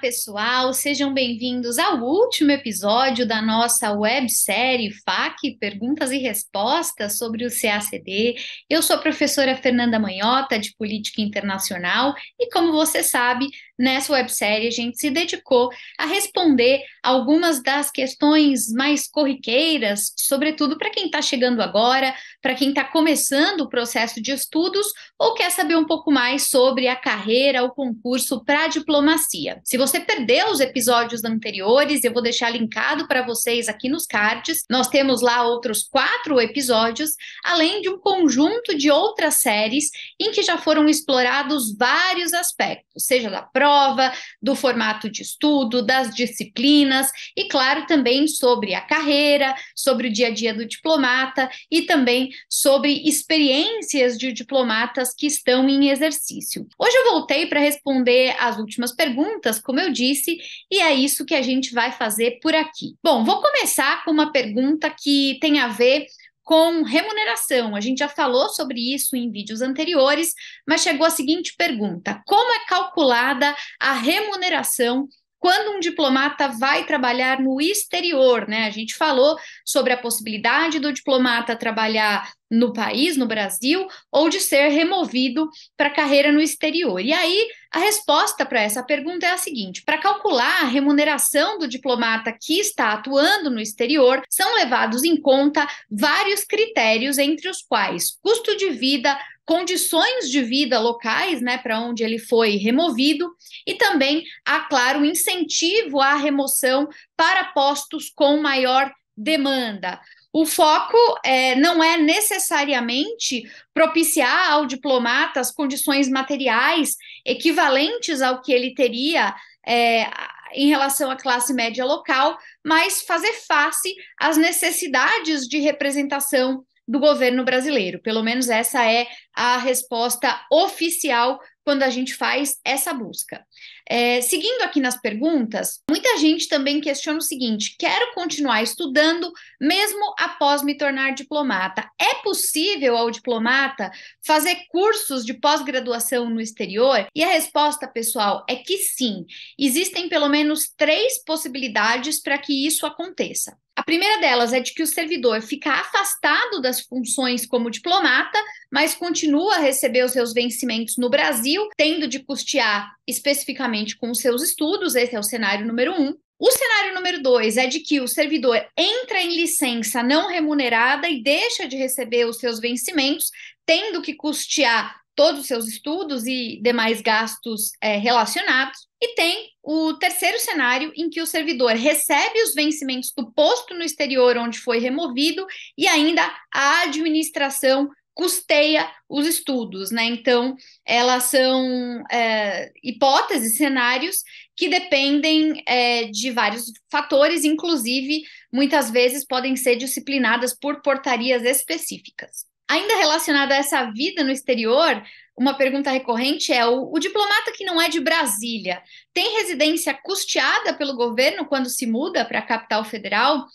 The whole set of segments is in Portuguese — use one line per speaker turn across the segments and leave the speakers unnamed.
pessoal, sejam bem-vindos ao último episódio da nossa websérie FAC Perguntas e Respostas sobre o CACD. Eu sou a professora Fernanda Manhota, de Política Internacional, e como você sabe, Nessa websérie, a gente se dedicou a responder algumas das questões mais corriqueiras, sobretudo para quem está chegando agora, para quem está começando o processo de estudos ou quer saber um pouco mais sobre a carreira, o concurso para diplomacia. Se você perdeu os episódios anteriores, eu vou deixar linkado para vocês aqui nos cards. Nós temos lá outros quatro episódios, além de um conjunto de outras séries em que já foram explorados vários aspectos, seja da prova prova, do formato de estudo, das disciplinas e, claro, também sobre a carreira, sobre o dia a dia do diplomata e também sobre experiências de diplomatas que estão em exercício. Hoje eu voltei para responder as últimas perguntas, como eu disse, e é isso que a gente vai fazer por aqui. Bom, vou começar com uma pergunta que tem a ver com remuneração. A gente já falou sobre isso em vídeos anteriores, mas chegou a seguinte pergunta: como é calculada a remuneração quando um diplomata vai trabalhar no exterior, né? A gente falou sobre a possibilidade do diplomata trabalhar no país, no Brasil, ou de ser removido para carreira no exterior. E aí a resposta para essa pergunta é a seguinte: para calcular a remuneração do diplomata que está atuando no exterior, são levados em conta vários critérios, entre os quais custo de vida, condições de vida locais, né, para onde ele foi removido, e também há, claro, incentivo à remoção para postos com maior demanda. O foco é, não é necessariamente propiciar ao diplomata as condições materiais equivalentes ao que ele teria é, em relação à classe média local, mas fazer face às necessidades de representação do governo brasileiro. Pelo menos essa é a resposta oficial quando a gente faz essa busca. É, seguindo aqui nas perguntas, muita gente também questiona o seguinte: quero continuar estudando mesmo após me tornar diplomata. É possível ao diplomata fazer cursos de pós-graduação no exterior? E a resposta, pessoal, é que sim. Existem pelo menos três possibilidades para que isso aconteça. A primeira delas é de que o servidor fica afastado das funções como diplomata, mas continua a receber os seus vencimentos no Brasil Brasil, tendo de custear especificamente com seus estudos, esse é o cenário número um. O cenário número dois é de que o servidor entra em licença não remunerada e deixa de receber os seus vencimentos, tendo que custear todos os seus estudos e demais gastos é, relacionados. E tem o terceiro cenário, em que o servidor recebe os vencimentos do posto no exterior onde foi removido e ainda a administração custeia os estudos, né? Então, elas são é, hipóteses, cenários que dependem é, de vários fatores, inclusive muitas vezes podem ser disciplinadas por portarias específicas. Ainda relacionada a essa vida no exterior, uma pergunta recorrente é: o, o diplomata que não é de Brasília tem residência custeada pelo governo quando se muda para a capital federal?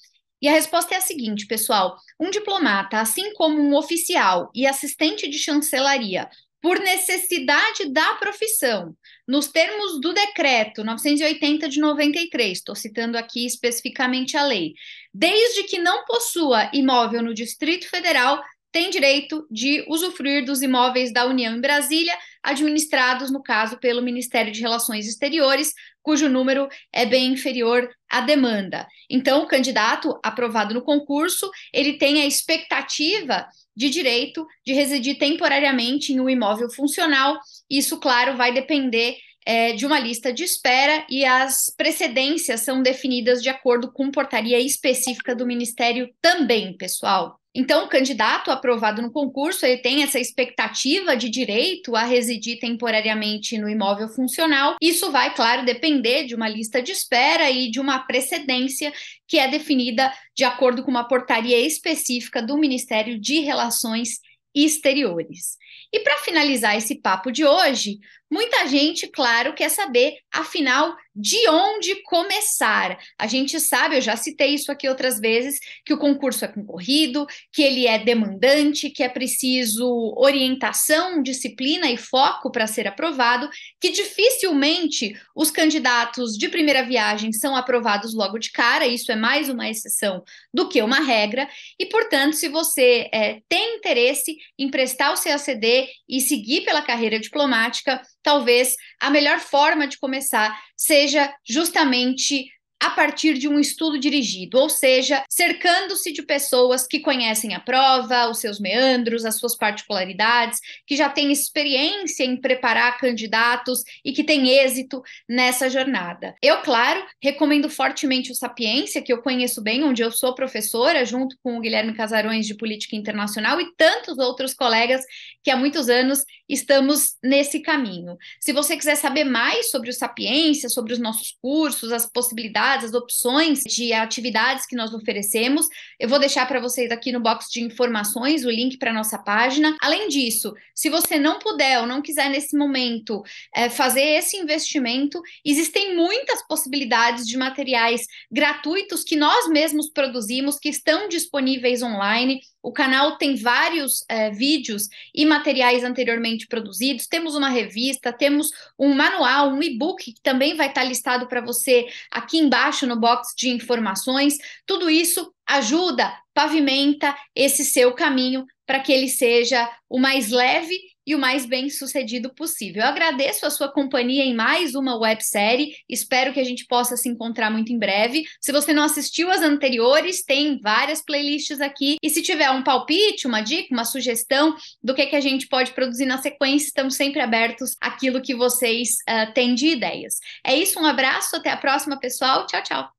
E a resposta é a seguinte, pessoal: um diplomata, assim como um oficial e assistente de chancelaria, por necessidade da profissão, nos termos do decreto 980 de 93, estou citando aqui especificamente a lei, desde que não possua imóvel no Distrito Federal, tem direito de usufruir dos imóveis da União em Brasília, administrados, no caso, pelo Ministério de Relações Exteriores, cujo número é bem inferior à demanda. Então, o candidato aprovado no concurso, ele tem a expectativa de direito de residir temporariamente em um imóvel funcional. Isso, claro, vai depender é, de uma lista de espera e as precedências são definidas de acordo com portaria específica do Ministério também, pessoal. Então, o candidato aprovado no concurso, ele tem essa expectativa de direito a residir temporariamente no imóvel funcional. Isso vai, claro, depender de uma lista de espera e de uma precedência que é definida de acordo com uma portaria específica do Ministério de Relações Exteriores. E para finalizar esse papo de hoje, Muita gente, claro, quer saber, afinal, de onde começar. A gente sabe, eu já citei isso aqui outras vezes, que o concurso é concorrido, que ele é demandante, que é preciso orientação, disciplina e foco para ser aprovado, que dificilmente os candidatos de primeira viagem são aprovados logo de cara, isso é mais uma exceção do que uma regra, e portanto, se você é, tem interesse em prestar o CACD e seguir pela carreira diplomática, talvez a melhor forma de começar seja justamente a partir de um estudo dirigido, ou seja, cercando-se de pessoas que conhecem a prova, os seus meandros, as suas particularidades, que já têm experiência em preparar candidatos e que têm êxito nessa jornada. Eu, claro, recomendo fortemente o Sapiência, que eu conheço bem, onde eu sou professora, junto com o Guilherme Casarões de Política Internacional e tantos outros colegas que há muitos anos estamos nesse caminho. Se você quiser saber mais sobre o Sapiência, sobre os nossos cursos, as possibilidades possibilidades, as opções de atividades que nós oferecemos. Eu vou deixar para vocês aqui no box de informações o link para nossa página. Além disso, se você não puder ou não quiser nesse momento é, fazer esse investimento, existem muitas possibilidades de materiais gratuitos que nós mesmos produzimos, que estão disponíveis online o canal tem vários é, vídeos e materiais anteriormente produzidos. Temos uma revista, temos um manual, um e-book que também vai estar listado para você aqui embaixo no box de informações. Tudo isso ajuda, pavimenta esse seu caminho para que ele seja o mais leve e o mais bem sucedido possível. Eu agradeço a sua companhia em mais uma websérie, espero que a gente possa se encontrar muito em breve. Se você não assistiu as anteriores, tem várias playlists aqui, e se tiver um palpite, uma dica, uma sugestão do que, é que a gente pode produzir na sequência, estamos sempre abertos àquilo que vocês uh, têm de ideias. É isso, um abraço, até a próxima, pessoal, tchau, tchau!